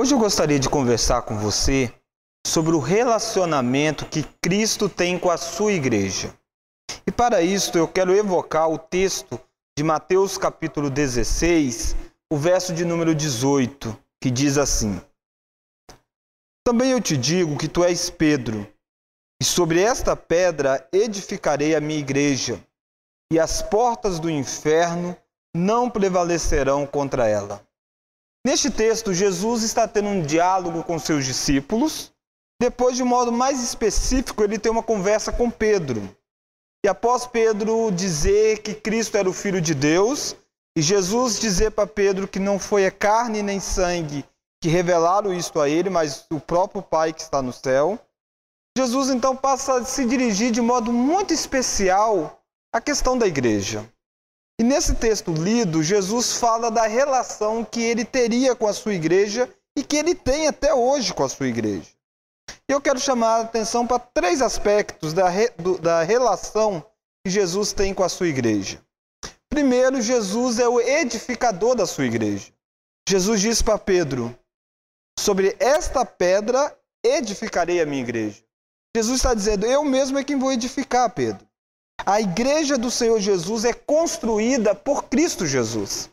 Hoje eu gostaria de conversar com você sobre o relacionamento que Cristo tem com a sua igreja. E para isso eu quero evocar o texto de Mateus capítulo 16, o verso de número 18, que diz assim: Também eu te digo que tu és Pedro, e sobre esta pedra edificarei a minha igreja, e as portas do inferno não prevalecerão contra ela. Neste texto, Jesus está tendo um diálogo com seus discípulos. Depois, de modo mais específico, ele tem uma conversa com Pedro. E após Pedro dizer que Cristo era o Filho de Deus, e Jesus dizer para Pedro que não foi a carne nem sangue que revelaram isto a ele, mas o próprio Pai que está no céu, Jesus então passa a se dirigir de modo muito especial à questão da igreja. E nesse texto lido, Jesus fala da relação que ele teria com a sua igreja e que ele tem até hoje com a sua igreja. E eu quero chamar a atenção para três aspectos da, re, do, da relação que Jesus tem com a sua igreja. Primeiro, Jesus é o edificador da sua igreja. Jesus disse para Pedro: Sobre esta pedra edificarei a minha igreja. Jesus está dizendo: Eu mesmo é quem vou edificar, Pedro. A igreja do Senhor Jesus é construída por Cristo Jesus.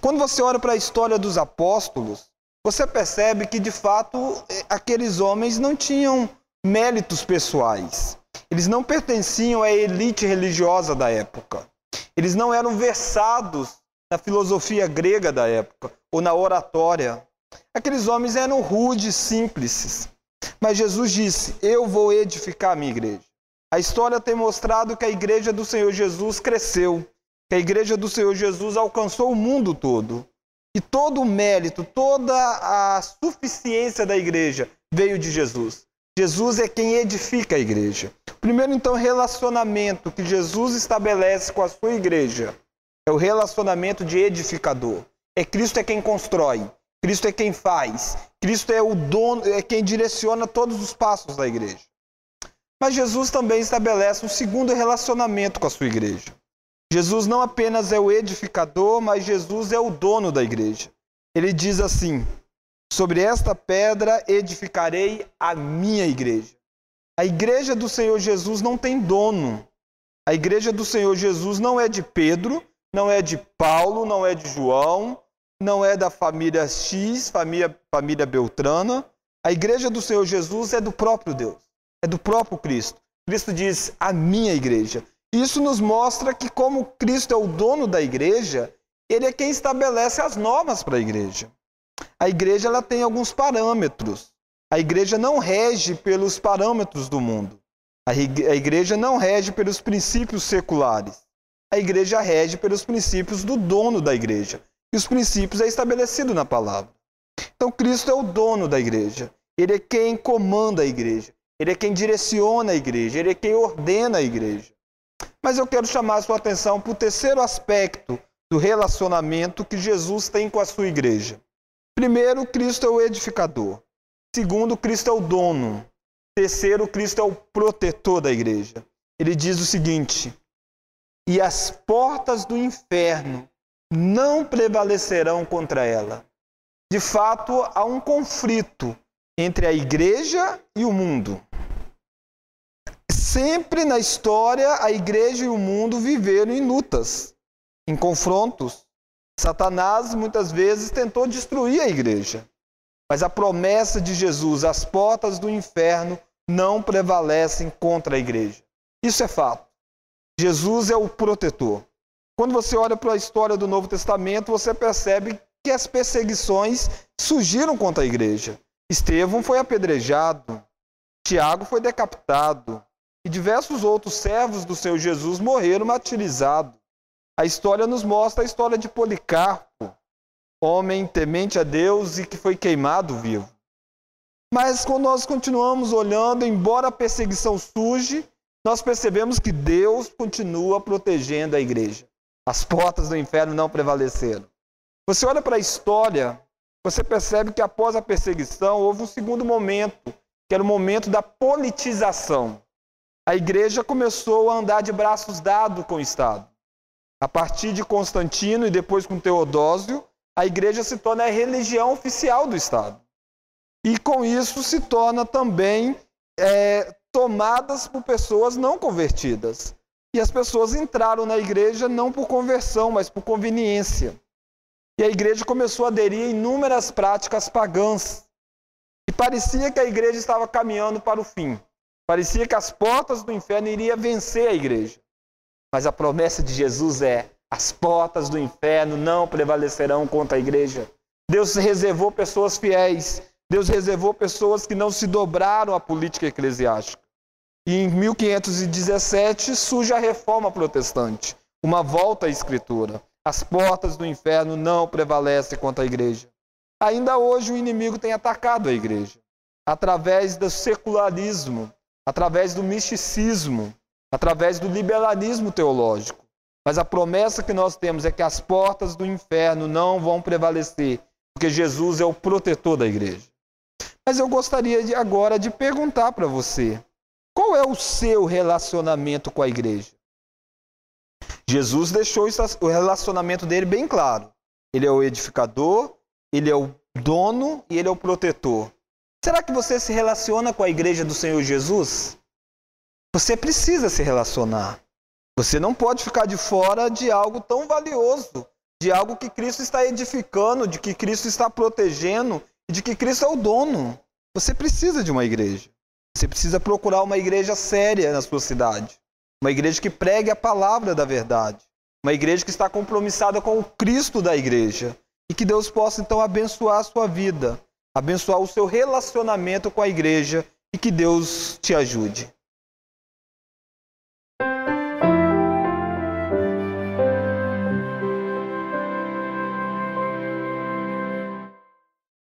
Quando você olha para a história dos apóstolos, você percebe que de fato eh, aqueles homens não tinham méritos pessoais. Eles não pertenciam à elite religiosa da época. Eles não eram versados na filosofia grega da época ou na oratória. Aqueles homens eram rudes, simples. Mas Jesus disse: Eu vou edificar a minha igreja. A história tem mostrado que a igreja do Senhor Jesus cresceu, que a igreja do Senhor Jesus alcançou o mundo todo. E todo o mérito, toda a suficiência da igreja veio de Jesus. Jesus é quem edifica a igreja. Primeiro, então, relacionamento que Jesus estabelece com a sua igreja é o relacionamento de edificador. É Cristo é quem constrói, Cristo é quem faz, Cristo é o dono, é quem direciona todos os passos da igreja. Mas Jesus também estabelece um segundo relacionamento com a sua igreja. Jesus não apenas é o edificador, mas Jesus é o dono da igreja. Ele diz assim: Sobre esta pedra edificarei a minha igreja. A igreja do Senhor Jesus não tem dono. A igreja do Senhor Jesus não é de Pedro, não é de Paulo, não é de João, não é da família X, família, família Beltrana. A igreja do Senhor Jesus é do próprio Deus é do próprio Cristo. Cristo diz: "A minha igreja". Isso nos mostra que como Cristo é o dono da igreja, ele é quem estabelece as normas para a igreja. A igreja ela tem alguns parâmetros. A igreja não rege pelos parâmetros do mundo. A igreja não rege pelos princípios seculares. A igreja rege pelos princípios do dono da igreja. E os princípios é estabelecido na palavra. Então Cristo é o dono da igreja. Ele é quem comanda a igreja. Ele é quem direciona a igreja, ele é quem ordena a igreja. Mas eu quero chamar a sua atenção para o terceiro aspecto do relacionamento que Jesus tem com a sua igreja. Primeiro, Cristo é o edificador. Segundo, Cristo é o dono. Terceiro, Cristo é o protetor da igreja. Ele diz o seguinte: E as portas do inferno não prevalecerão contra ela. De fato, há um conflito entre a igreja e o mundo. Sempre na história, a igreja e o mundo viveram em lutas, em confrontos. Satanás muitas vezes tentou destruir a igreja, mas a promessa de Jesus, as portas do inferno não prevalecem contra a igreja. Isso é fato. Jesus é o protetor. Quando você olha para a história do Novo Testamento, você percebe que as perseguições surgiram contra a igreja. Estevão foi apedrejado, Tiago foi decapitado e diversos outros servos do Senhor Jesus morreram martirizados. A história nos mostra a história de Policarpo, homem temente a Deus e que foi queimado vivo. Mas quando nós continuamos olhando, embora a perseguição surge, nós percebemos que Deus continua protegendo a igreja. As portas do inferno não prevaleceram. Você olha para a história você percebe que após a perseguição houve um segundo momento, que era o momento da politização. A igreja começou a andar de braços dados com o Estado. A partir de Constantino e depois com Teodósio, a igreja se torna a religião oficial do Estado. E com isso se torna também é, tomadas por pessoas não convertidas. E as pessoas entraram na igreja não por conversão, mas por conveniência. E a igreja começou a aderir a inúmeras práticas pagãs. E parecia que a igreja estava caminhando para o fim. Parecia que as portas do inferno iriam vencer a igreja. Mas a promessa de Jesus é: as portas do inferno não prevalecerão contra a igreja. Deus reservou pessoas fiéis. Deus reservou pessoas que não se dobraram à política eclesiástica. E em 1517 surge a reforma protestante, uma volta à escritura. As portas do inferno não prevalecem contra a igreja. Ainda hoje o inimigo tem atacado a igreja através do secularismo, através do misticismo, através do liberalismo teológico. Mas a promessa que nós temos é que as portas do inferno não vão prevalecer, porque Jesus é o protetor da igreja. Mas eu gostaria de, agora de perguntar para você: qual é o seu relacionamento com a igreja? Jesus deixou o relacionamento dele bem claro. Ele é o edificador, ele é o dono e ele é o protetor. Será que você se relaciona com a igreja do Senhor Jesus? Você precisa se relacionar. Você não pode ficar de fora de algo tão valioso, de algo que Cristo está edificando, de que Cristo está protegendo, de que Cristo é o dono. Você precisa de uma igreja. Você precisa procurar uma igreja séria na sua cidade. Uma igreja que pregue a palavra da verdade. Uma igreja que está compromissada com o Cristo da igreja. E que Deus possa então abençoar a sua vida, abençoar o seu relacionamento com a igreja e que Deus te ajude.